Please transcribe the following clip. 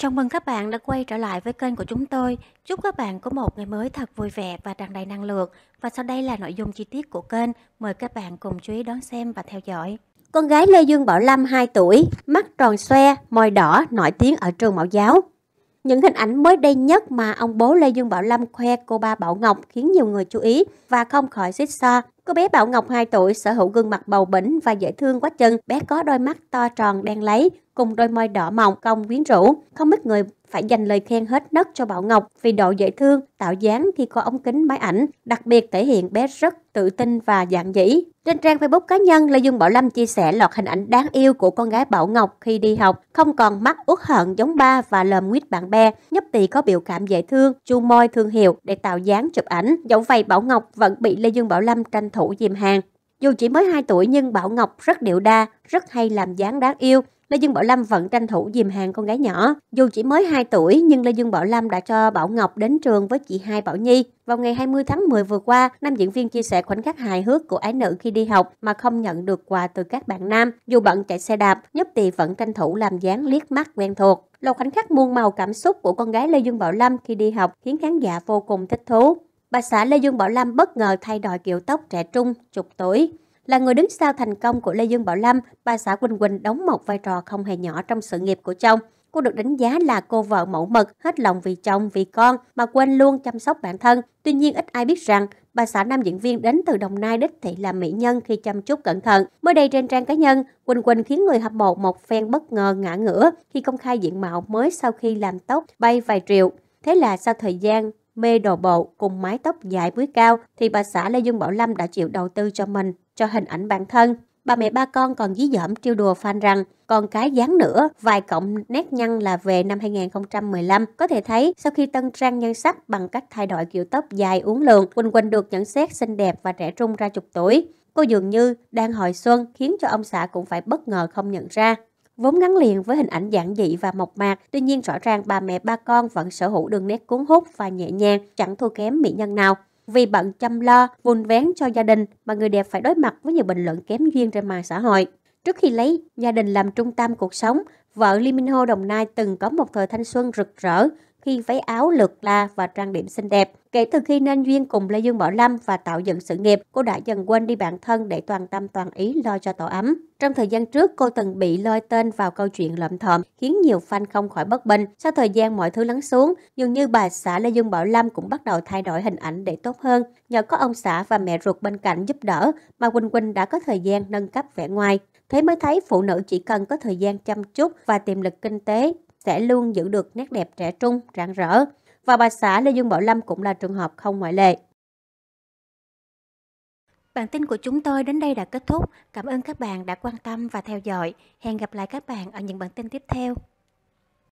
Chào mừng các bạn đã quay trở lại với kênh của chúng tôi. Chúc các bạn có một ngày mới thật vui vẻ và tràn đầy năng lượng. Và sau đây là nội dung chi tiết của kênh. Mời các bạn cùng chú ý đón xem và theo dõi. Con gái Lê Dương Bảo Lâm 2 tuổi, mắt tròn xoe, môi đỏ, nổi tiếng ở trường mẫu giáo. Những hình ảnh mới đây nhất mà ông bố Lê Dương Bảo Lâm khoe cô ba Bảo Ngọc khiến nhiều người chú ý và không khỏi xích xoa Cô bé Bảo Ngọc 2 tuổi sở hữu gương mặt bầu bỉnh và dễ thương quá chân. Bé có đôi mắt to tròn đen lấy, cùng đôi môi đỏ mọng cong quyến rũ. Không ít người phải dành lời khen hết nấc cho Bảo Ngọc vì độ dễ thương, tạo dáng khi có ống kính máy ảnh, đặc biệt thể hiện bé rất tự tin và dạng dĩ. Trên trang Facebook cá nhân, Lê dương Bảo Lâm chia sẻ loạt hình ảnh đáng yêu của con gái Bảo Ngọc khi đi học, không còn mắt uất hận giống ba và lờm nguyết bạn bè, nhấp tỳ có biểu cảm dễ thương, chu môi thương hiệu để tạo dáng chụp ảnh. Dẫu vậy Bảo Ngọc vẫn bị Lê dương Bảo Lâm tranh thủ thủ Diêm Hàng. Dù chỉ mới 2 tuổi nhưng Bảo Ngọc rất điệu đa, rất hay làm dáng đáng yêu. Lê Dương Bảo Lâm vẫn tranh thủ dìm hàng con gái nhỏ. Dù chỉ mới 2 tuổi nhưng Lê Dương Bảo Lâm đã cho Bảo Ngọc đến trường với chị hai Bảo Nhi. Vào ngày 20 tháng 10 vừa qua, nam diễn viên chia sẻ khoảnh khắc hài hước của ái nữ khi đi học mà không nhận được quà từ các bạn nam. Dù bận chạy xe đạp, Nhấp Tì vẫn tranh thủ làm dáng liếc mắt quen thuộc. Lột khoảnh khắc muôn màu cảm xúc của con gái Lê Dương Bảo Lâm khi đi học khiến khán giả vô cùng thích thú bà xã Lê Dương Bảo Lâm bất ngờ thay đổi kiểu tóc trẻ trung, chục tuổi. Là người đứng sau thành công của Lê Dương Bảo Lâm, bà xã Quỳnh Quỳnh đóng một vai trò không hề nhỏ trong sự nghiệp của chồng. Cô được đánh giá là cô vợ mẫu mực, hết lòng vì chồng, vì con mà quên luôn chăm sóc bản thân. Tuy nhiên ít ai biết rằng bà xã nam diễn viên đến từ Đồng Nai đích thị là mỹ nhân khi chăm chút cẩn thận. Mới đây trên trang cá nhân, Quỳnh Quỳnh khiến người hâm mộ một phen bất ngờ ngã ngửa khi công khai diện mạo mới sau khi làm tóc bay vài triệu. Thế là sau thời gian mê đồ bộ cùng mái tóc dài búi cao thì bà xã Lê Dương Bảo Lâm đã chịu đầu tư cho mình, cho hình ảnh bản thân. Bà mẹ ba con còn dí dỏm trêu đùa fan rằng còn cái dáng nữa, vài cộng nét nhăn là về năm 2015. Có thể thấy, sau khi tân trang nhan sắc bằng cách thay đổi kiểu tóc dài uốn lượn, Quỳnh Quỳnh được nhận xét xinh đẹp và trẻ trung ra chục tuổi. Cô dường như đang hồi xuân khiến cho ông xã cũng phải bất ngờ không nhận ra vốn gắn liền với hình ảnh giản dị và mộc mạc. Tuy nhiên rõ ràng bà mẹ ba con vẫn sở hữu đường nét cuốn hút và nhẹ nhàng, chẳng thua kém mỹ nhân nào. Vì bận chăm lo, vun vén cho gia đình mà người đẹp phải đối mặt với nhiều bình luận kém duyên trên mạng xã hội. Trước khi lấy gia đình làm trung tâm cuộc sống, vợ Liminho Đồng Nai từng có một thời thanh xuân rực rỡ, khi váy áo lượt la và trang điểm xinh đẹp. Kể từ khi nên duyên cùng Lê Dương Bảo Lâm và tạo dựng sự nghiệp, cô đã dần quên đi bản thân để toàn tâm toàn ý lo cho tổ ấm. Trong thời gian trước, cô từng bị lôi tên vào câu chuyện lợm thộm, khiến nhiều fan không khỏi bất bình. Sau thời gian mọi thứ lắng xuống, dường như bà xã Lê Dương Bảo Lâm cũng bắt đầu thay đổi hình ảnh để tốt hơn. Nhờ có ông xã và mẹ ruột bên cạnh giúp đỡ mà Quỳnh Quỳnh đã có thời gian nâng cấp vẻ ngoài. Thế mới thấy phụ nữ chỉ cần có thời gian chăm chút và tiềm lực kinh tế sẽ luôn giữ được nét đẹp trẻ trung, rạng rỡ. Và bà xã Lê Dương Bảo Lâm cũng là trường hợp không ngoại lệ. Bản tin của chúng tôi đến đây đã kết thúc. Cảm ơn các bạn đã quan tâm và theo dõi. Hẹn gặp lại các bạn ở những bản tin tiếp theo.